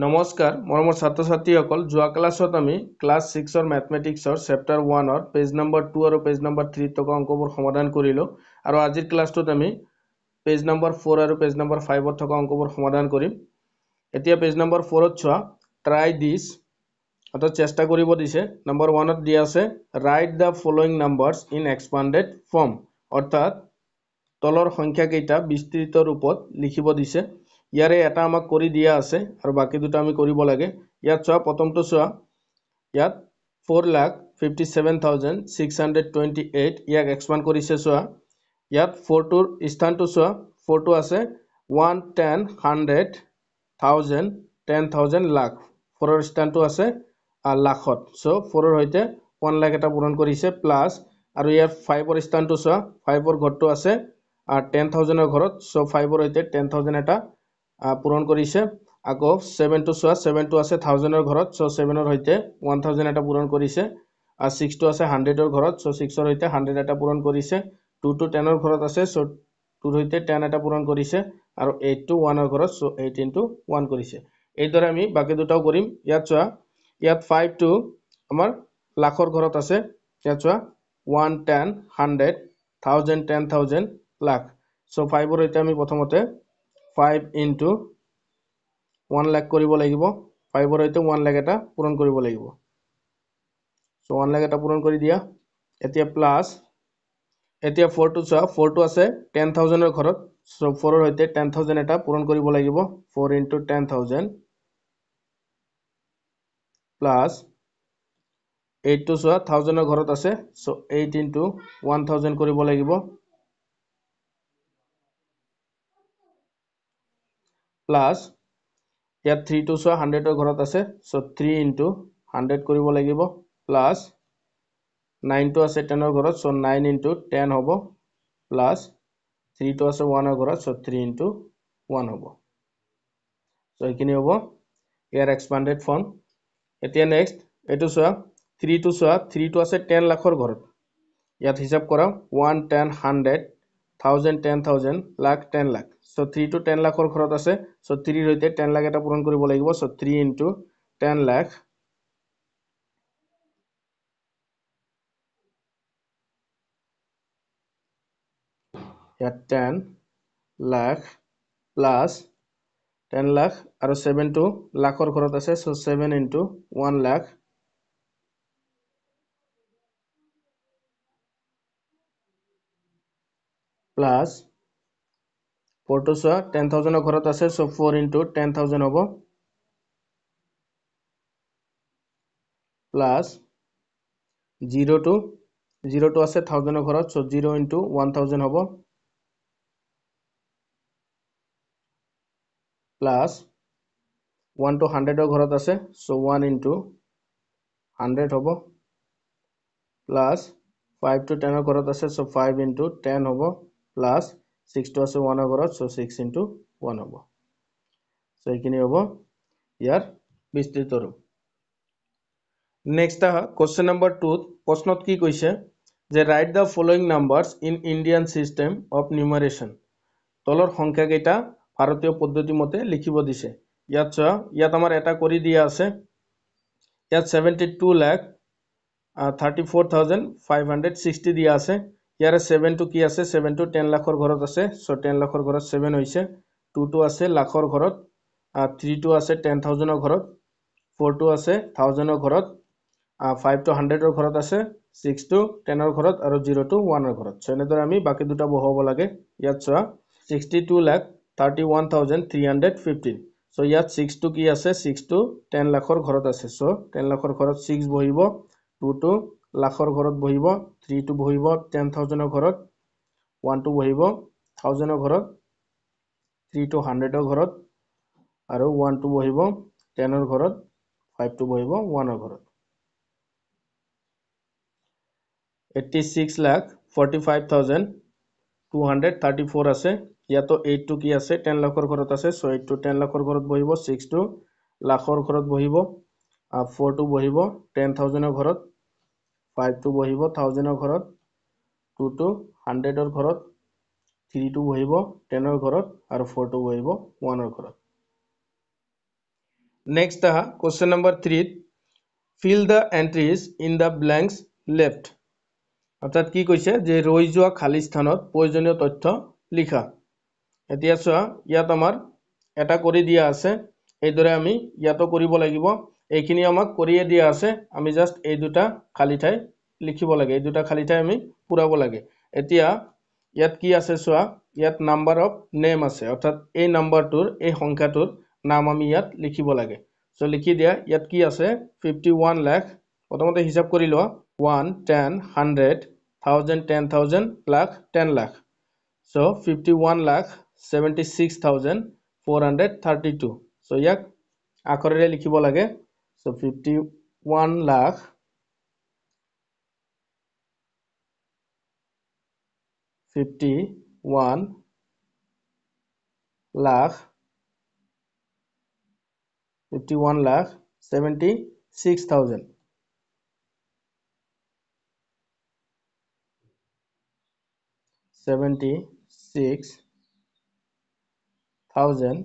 নমস্কাৰ মৰমৰ ছাত্ৰ ছাত্ৰীসকল যোৱা ক্লাছত আমি ক্লাছ ছিক্সৰ মেথমেটিক্সৰ চেপ্টাৰ ওৱানৰ পেজ নম্বৰ টু আৰু পেজ নম্বৰ থ্ৰীত থকা অংকবোৰ সমাধান কৰিলোঁ আৰু আজিৰ ক্লাছটোত আমি পেজ নম্বৰ ফ'ৰ আৰু পেজ নম্বৰ ফাইভত থকা অংকবোৰ সমাধান কৰিম এতিয়া পেজ নম্বৰ ফ'ৰত চোৱা ট্ৰাই দিছ অৰ্থাৎ চেষ্টা কৰিব দিছে নম্বৰ ওৱানত দিয়া আছে write the following numbers in expanded form অৰ্থাৎ তলৰ সংখ্যাকেইটা বিস্তৃত ৰূপত লিখিব দিছে ইয়াৰে এটা আমাক কৰি দিয়া আছে আৰু বাকী দুটা আমি কৰিব লাগে ইয়াত চোৱা প্ৰথমটো চোৱা ইয়াত four lakh fifty seven thousand six hundred twenty eight ইয়াক এক্সপান কৰিছে চোৱা ইয়াত ফ'ৰটোৰ স্থানটো চোৱা ফ'ৰটো আছে one ten hundred thousand ten thousand lakh ফ'ৰৰ স্থানটো আছে লাখত চ' ফ'ৰৰ সৈতে ওৱান লাখ এটা পূৰণ কৰিছে প্লাছ আৰু ইয়াৰ ফাইভৰ স্থানটো চোৱা ফাইভৰ ঘৰটো আছে টেন থাউজেণ্ডৰ ঘৰত চ' ফাইভৰ সৈতে টেন থাউজেণ্ড এটা পূৰণ কৰিছে আকৌ ছেভেনটো চোৱা ছেভেনটো আছে থাউজেণ্ডৰ ঘৰত চ' ছেভেনৰ সৈতে ওৱান থাউজেণ্ড এটা পূৰণ কৰিছে আৰু ছিক্সটো আছে হাণ্ড্ৰেডৰ ঘৰত চ' ছিক্সৰ সৈতে হাণ্ড্ৰেড এটা পূৰণ কৰিছে টুটো টেনৰ ঘৰত আছে চ' টুৰ সৈতে টেন এটা পূৰণ কৰিছে আৰু এইটটো ওৱানৰ ঘৰত চ' এইট ইনটো ওৱান কৰিছে এইদৰে আমি বাকী দুটাও কৰিম ইয়াত চোৱা ইয়াত ফাইভটো আমাৰ লাখৰ ঘৰত আছে ইয়াত চোৱা one ten hundred thousand ten thousand lakh so' ফাইভৰ সৈতে আমি প্ৰথমতে ফাইভ ইনটু ওৱান লেখ কৰিব লাগিব ফাইভৰ সৈতে ওৱান লেখ এটা পূৰণ কৰিব লাগিব চ' ওৱান লেখ এটা পূৰণ কৰি দিয়া এতিয়া প্লাছ এতিয়া ফ'ৰটো চোৱা ফ'ৰটো আছে টেন থাউজেণ্ডৰ ঘৰত চ' ফ'ৰৰ সৈতে টেন থাউজেণ্ড এটা পূৰণ কৰিব লাগিব four into ten thousand plus এইটটো চোৱা থাউজেণ্ডৰ ঘৰত আছে so' eight into one thousand কৰিব লাগিব প্লাছ ইয়াত থ্ৰীটো চোৱা হাণ্ড্ৰেডৰ ঘৰত আছে চ' থ্ৰী ইনটু হাণ্ড্ৰেড কৰিব লাগিব প্লাছ নাইনটো আছে টেনৰ ঘৰত চ' নাইন ইনটু টেন হ'ব প্লাছ থ্ৰীটো আছে ওৱানৰ ঘৰত চ' থ্ৰী ইনটু ওৱান হ'ব চ' এইখিনি হ'ব ইয়াৰ এক্সপাণ্ডেড ফৰ্ম এতিয়া নেক্সট এইটো চোৱা থ্ৰীটো চোৱা থ্ৰীটো আছে টেন লাখৰ ঘৰত ইয়াত হিচাপ কৰক one ten hundred thousand ten thousand lakh ten lakh so' থ্ৰীটো টেন লাখৰ ঘৰত আছে চ' থ্ৰীৰ সৈতে টেন লাখ এটা পূৰণ কৰিব লাগিব so' three into ten lakh ইয়াত ten lakh plus ten lakh আৰু টু লাখৰ ঘৰত আছে so' seven into one lakh plus ফোৰটো চোৱা টেন থাউজেণ্ডৰ ঘৰত আছে so' four into ten thousand হ'ব plus zero' two zero' two আছে থাউজেণ্ডৰ ঘৰত so' zero' into one thousand হ'ব প্লাছ ওৱান টু হাণ্ড্ৰেডৰ ঘৰত আছে চ' ওৱান ইণ্টু হাণ্ড্ৰেড হ'ব প্লাছ ফাইভ টু টেনৰ ঘৰত আছে চ' ফাইভ ইণ্টু টেন হ'ব প্লাছ ছিক্সটো আছে ওৱান অভাৰত চ' ছিক্স ইনটু ওৱান হ'ব চ' এইখিনি হ'ব ইয়াৰ বিস্তৃত ৰূপ নেক্সট আহা কুৱেশ্যন নম্বৰ টুত প্ৰশ্নত কি কৈছে যে write the following numbers in Indian system of numeration তলৰ সংখ্যাকেইটা ভাৰতীয় পদ্ধতিমতে লিখিব দিছে ইয়াত চোৱা ইয়াত আমাৰ এটা কৰি দিয়া আছে ইয়াত seventy two lakh thirty four thousand five hundred sixty দিয়া আছে ইয়াৰে ছেভেনটো কি আছে ছেভেনটো টেন লাখৰ ঘৰত আছে চ' টেন লাখৰ ঘৰত ছেভেন হৈছে টুটো আছে লাখৰ ঘৰত থ্ৰীটো আছে টেন থাউজেণ্ডৰ ঘৰত ফ'ৰটো আছে থাউজেণ্ডৰ ঘৰত ফাইভটো হাণ্ড্ৰেডৰ ঘৰত আছে ছিক্সটো টেনৰ ঘৰত আৰু জিৰ'টো ওৱানৰ ঘৰত চ' এনেদৰে আমি বাকী দুটা বহুৱাব লাগে ইয়াত চোৱা sixty two lakh thirty one thousand three hundred fifteen so' ইয়াত ছিক্সটো কি আছে ছিক্সটো টেন লাখৰ ঘৰত আছে চ' টেন লাখৰ ঘৰত ছিক্স বহিব টুটো লাখৰ ঘৰত বহিব থ্ৰী টু বহিব টেন থাউজেণ্ডৰ ঘৰত ওৱান টু বহিব থাউজেণ্ডৰ ঘৰত থ্ৰী টু হাণ্ড্ৰেডৰ ঘৰত আৰু ওৱান টু বহিব টেনৰ ঘৰত ফাইভ টু বহিব ওৱানৰ ঘৰত eighty six lakh forty five thousand two hundred thirty four আছে ইয়াতো এইট টু কি আছে টেন লাখৰ ঘৰত আছে ছ' এইট টু টেন লাখৰ ঘৰত বহিব ছিক্স টু লাখৰ ঘৰত বহিব ফ'ৰ টু বহিব টেন থাউজেণ্ডৰ ঘৰত ফাইভ টু বহিব থাউজেণ্ডৰ ঘৰত টু টু হাণ্ড্ৰেডৰ ঘৰত থ্ৰী টু বহিব টেনৰ ঘৰত আৰু ফ'ৰটো বহিব ওৱানৰ ঘৰত নেক্সট আহা কুৱেশ্যন নম্বৰ থ্ৰীত fill the entries in the blanks left অৰ্থাৎ কি কৈছে যে ৰৈ যোৱা খালী স্থানত প্ৰয়োজনীয় তথ্য লিখা এতিয়া চোৱা ইয়াত আমাৰ এটা কৰি দিয়া আছে এইদৰে আমি ইয়াতো কৰিব লাগিব এইখিনি আমাক কৰিয়ে দিয়া আছে আমি জাষ্ট এই দুটা খালী ঠাই লিখিব লাগে এই দুটা খালী ঠাই আমি পূৰাব লাগে এতিয়া ইয়াত কি আছে চোৱা ইয়াত নাম্বাৰ অফ নেম আছে অৰ্থাৎ এই নাম্বাৰটোৰ এই সংখ্যাটোৰ নাম আমি ইয়াত লিখিব লাগে চ' লিখি দিয়া ইয়াত কি আছে ফিফটি ওৱান লাখ প্ৰথমতে হিচাপ কৰি লোৱা one ten hundred thousand ten thousand lakh ten lakh so' fifty one lakh seventy six thousand four hundred thirty two so' ইয়াক আখৰেৰে লিখিব লাগে so 51 lakh fifty one lakh fifty one lakh seventy six thousand seventy six thousand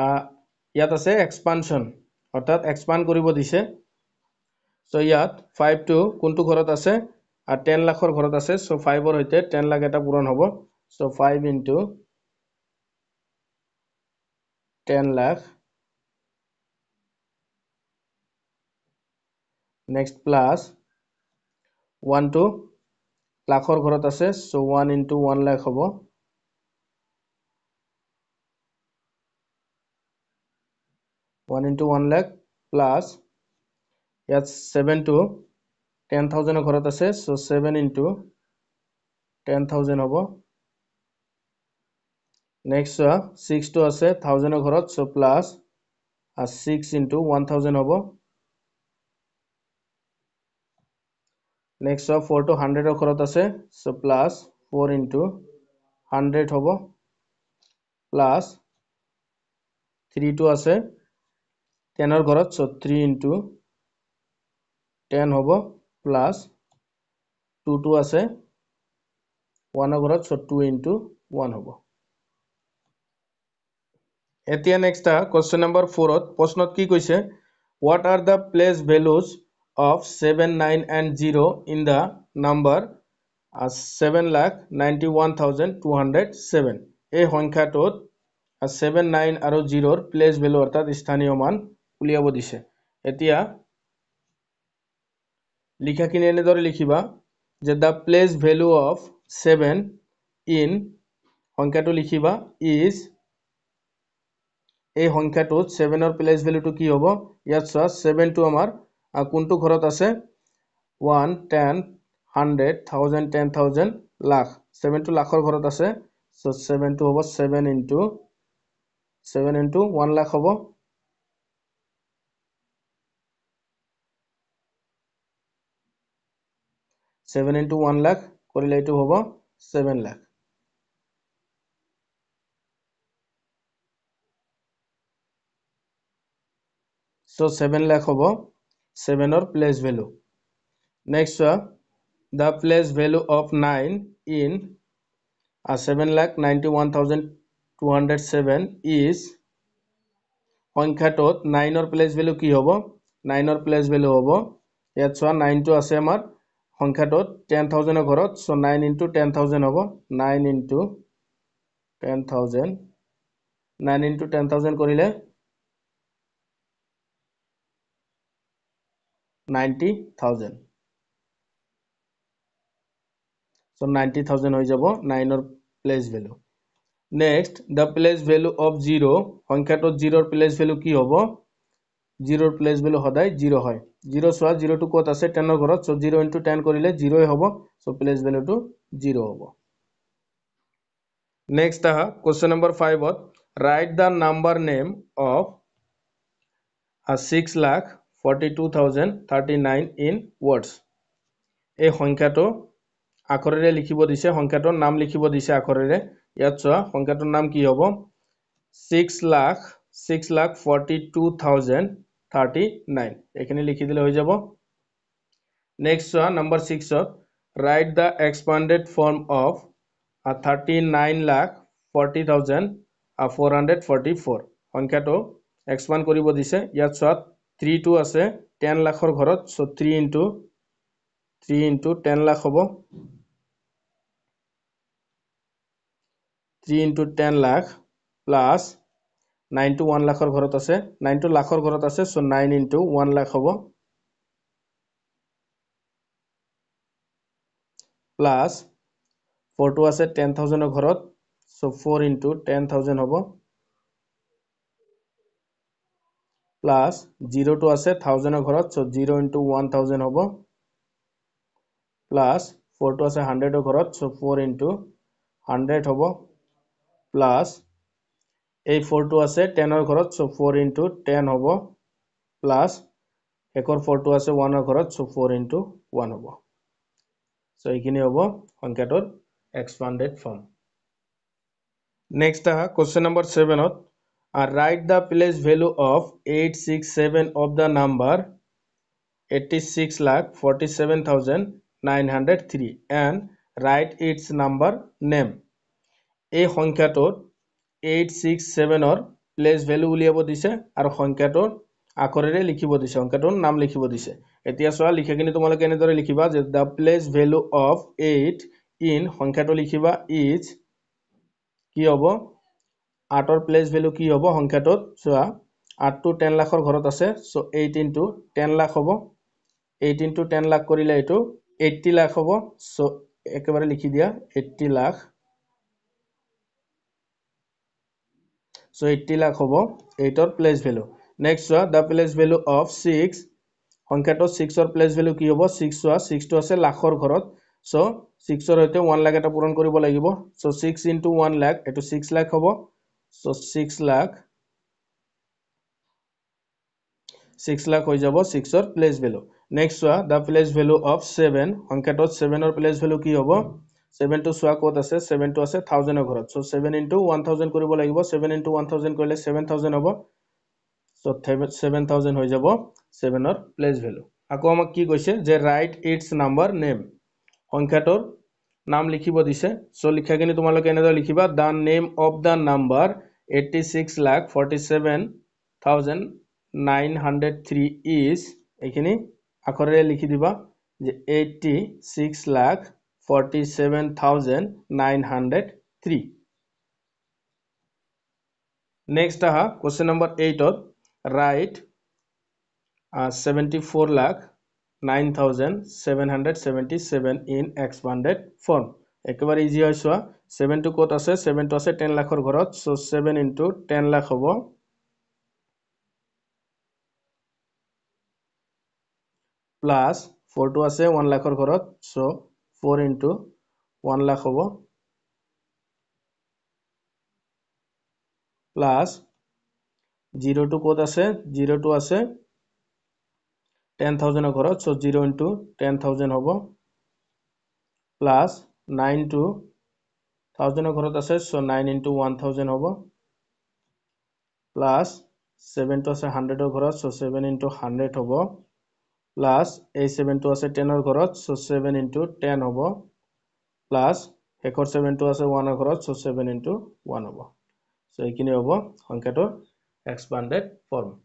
ইয়াত আছে expansion অৰ্থাৎ expand কৰিব দিছে চ' ইয়াত ফাইভটো কোনটো ঘৰত আছে টেন লাখৰ ঘৰত আছে চ' ফাইভৰ সৈতে টেন লাখ এটা পূৰণ হ'ব so' five into ten lakh next plus one two লাখৰ ঘৰত আছে so' one into one lakh হ'ব one into one lakh plus ইয়াত ছেভেনটো টেন থাউজেণ্ডৰ ঘৰত আছে so' seven into ten thousand হ'ব নেক্সট চোৱা ছিক্সটো আছে থাউজেণ্ডৰ ঘৰত চ' প্লাছ আৰু ছিক্স ইণ্টু ওৱান থাউজেণ্ড হ'ব নেক্সট চোৱা ফ'ৰটো হাণ্ড্ৰেডৰ ঘৰত আছে so' plus four into hundred হ'ব প্লাছ থ্ৰীটো আছে টেনৰ ঘৰত থ্ৰী ইনটু টেন হ'ব প্লাছ টুটো আছে ওৱানৰ ঘৰত টু ইনটু ওৱান হ'ব এতিয়া নেক্সট কুৱেশ্যন নম্বৰ ফ'ৰত প্ৰশ্নত কি কৈছে what are the place values of seven nine and zero' in the number seven lakh ninety one thousand two hundred seven এই সংখ্যাটোত ছেভেন নাইন আৰু জিৰ'ৰ প্লেচ ভেলু অৰ্থাৎ স্থানীয় মান উলিয়াব দিছে এতিয়া লিখাখিনি এনেদৰে লিখিবা যে the place value of seven in সংখ্যাটো লিখিবা ইজ এই সংখ্যাটোত ছেভেনৰ প্লেচ ভেলুটো কি হ'ব ইয়াত চোৱা ছেভেনটো আমাৰ কোনটো ঘৰত আছে one ten hundred thousand ten thousand lakh ছেভেনটো লাখৰ ঘৰত আছে চ' ছেভেনটো হ'ব seven into seven into one lakh হ'ব 7 into 1 lakh করিলে এটো হব 7 lakh so 7 lakh হব 7 or place value next uh, the place value of 9 in a uh, 7 lakh 91207 is সংখ্যাত 9 অর প্লেস ভ্যালু কি হব 9 অর প্লেস ভ্যালু হব এটো 9 টু আছে আমাৰ সংখ্যাটোত টেন থাউজেণ্ডৰ ঘৰত so' nine into ten thousand হ'ব nine into ten thousand nine into ten thousand কৰিলে ninety thousand so' ninety thousand হৈ যাব নাইনৰ place value next the place value of zero' সংখ্যাটোত জিৰ'ৰ প্লেচ ভেলু কি হ'ব জিৰ'ৰ প্লেচ ভেলু সদায় জিৰ' হয় জিৰ' চোৱা জিৰ'টো ক'ত আছে টেনৰ ঘৰত চ' জিৰ' ইণ্টু টেন কৰিলে জিৰ'ই হ'ব চ' প্লেচ ভেলুটো জিৰ' হ'ব নেক্সট আহা কুৱেশ্যন নম্বৰ ফাইভত write the number name of six lakh forty two thousand thirty nine in words এই সংখ্যাটো আখৰেৰে লিখিব দিছে সংখ্যাটোৰ নাম লিখিব দিছে আখৰেৰে ইয়াত চোৱা সংখ্যাটোৰ নাম কি হ'ব six lakh six lakh forty two thousand thirty nine এইখিনি লিখি দিলে হৈ যাব নেক্সট চোৱা নম্বৰ ছিক্সত write the expanded form of thirty nine lakh forty thousand four hundred forty four সংখ্যাটো এক্সপাণ্ড কৰিব দিছে ইয়াত চোৱা থ্ৰীটো আছে টেন লাখৰ ঘৰত so' three into three into ten lakh হ'ব three into ten lakh plus নাইনটো ওৱান লাখৰ ঘৰত আছে নাইনটো লাখৰ ঘৰত আছে so' nine into one lakh হ'ব প্লাছ ফ'ৰটো আছে টেন থাউজেণ্ডৰ ঘৰত so' four into ten thousand হ'ব প্লাছ জিৰ'টো আছে থাউজেণ্ডৰ ঘৰত so' zero' into one thousand হ'ব প্লাছ ফ'ৰটো আছে হাণ্ড্ৰেডৰ ঘৰত চ' ফ'ৰ ইনটু হাণ্ড্ৰেড হ'ব প্লাছ এই ফ'ৰটো আছে টেনৰ ঘৰত চ' ফ'ৰ ইন্টু টেন হব প্লাছ শেষেৰ ফ'ৰটো আছে ওৱানৰ ঘৰত সো ফোর ইন্টু ওয়ান হব সো এইখানে হব সংখ্যাটোর এক্সপান্ডেড ফর্ম নেক্সট আহা question number সেভেনত are the place value of eight six seven of the number eighty six lakh forty seven thousand nine hundred three and right it's number name এই সংখ্যাটোৰ eight six ছেভেনৰ place value উলিয়াব দিছে আৰু সংখ্যাটোৰ আখৰেৰে লিখিব দিছে সংখ্যাটোৰ নাম লিখিব দিছে এতিয়া চোৱা লিখাখিনি তোমালোকে কেনেদৰে লিখিবা যে the place value of eight in সংখ্যাটো লিখিবা ইজ কি হ'ব আৰ্টৰ প্লেচ ভেলু কি হ'ব সংখ্যাটোত চোৱা আৰ্টটো টেন লাখৰ ঘৰত আছে so' eight into ten lakh হ'ব এইট ইনটো টেন লাখ কৰিলে এইটো এইট্টি লাখ হ'ব চ' একেবাৰে লিখি দিয়া eighty lakh so' eighty lakh হ'ব এইটৰ প্লেচ ভেলু নেক্সট চোৱা the place value of six সংখ্যাটো ছিক্সৰ প্লেচ ভেলু কি হ'ব ছিক্স চোৱা ছিক্সটো আছে লাখৰ ঘৰত চ' ছিক্সৰ সৈতে ওৱান লাখ এটা পূৰণ কৰিব লাগিব so' six into one lakh এইটো ছিক্স লাখ হ'ব so' six lakh six lakh হৈ যাব ছিক্সৰ প্লেচ ভেলু নেক্সট চোৱা the place value of seven সংখ্যাটোত ছেভেনৰ প্লেচ ভেলু কি হ'ব চেভেনটো চোৱা ক'ত আছে চেভেনটো আছে থাউজেণ্ডৰ ঘৰত so' seven into one thousand কৰিব লাগিব চেভেন ইণ্টু ওৱান থাউজেণ্ড কৰিলে চেভেন থাউজেণ্ড হ'ব চ' চেভেন থাউজেণ্ড হৈ যাব চেভেনৰ প্লেচ ভেলু আকৌ আমাক কি কৈছে যে ৰাইট ইটছ নাম্বাৰ নেম সংখ্যাটোৰ নাম লিখিব দিছে চ' লিখাখিনি তোমালোকে এনেদৰে লিখিবা the name of the number eighty six lakh forty seven thousand nine hundred three is এইখিনি আখৰেৰে লিখি দিবা eighty six lakh 47,903. Next aha, uh, question number 8 or write uh, 74,9777 in expanded form. একেবাৰে ইজি হয় চোৱা ছেভেনটো ক'ত আছে ছেভেনটো আছে টেন লাখৰ ঘৰত so' seven into ten lakh হ'ব প্লাছ ফ'ৰটো আছে ওৱান লাখৰ ঘৰত so' four into one lakh হ'ব প্লাছ জিৰ'টো ক'ত আছে জিৰ'টো আছে টেন থাউজেণ্ডৰ ঘৰত so' zero' into ten thousand হ'ব প্লাছ নাইন টু থাউজেণ্ডৰ ঘৰত আছে so' nine into one thousand হ'ব প্লাছ ছেভেনটো আছে হাণ্ড্ৰেডৰ ঘৰত চ' ছেভেন ইণ্টু হাণ্ড্ৰেড হ'ব প্লাছ এই ছেভেনটো আছে টেনৰ ঘৰত চ' ছেভেন ইণ্টু টেন হ'ব প্লাছ শেষৰ ছেভেনটো আছে ওৱানৰ ঘৰত চ' ছেভেন ইণ্টু ওৱান হ'ব চ' এইখিনি হ'ব সংখ্যাটোৰ এক্সপাণ্ডেড ফৰ্ম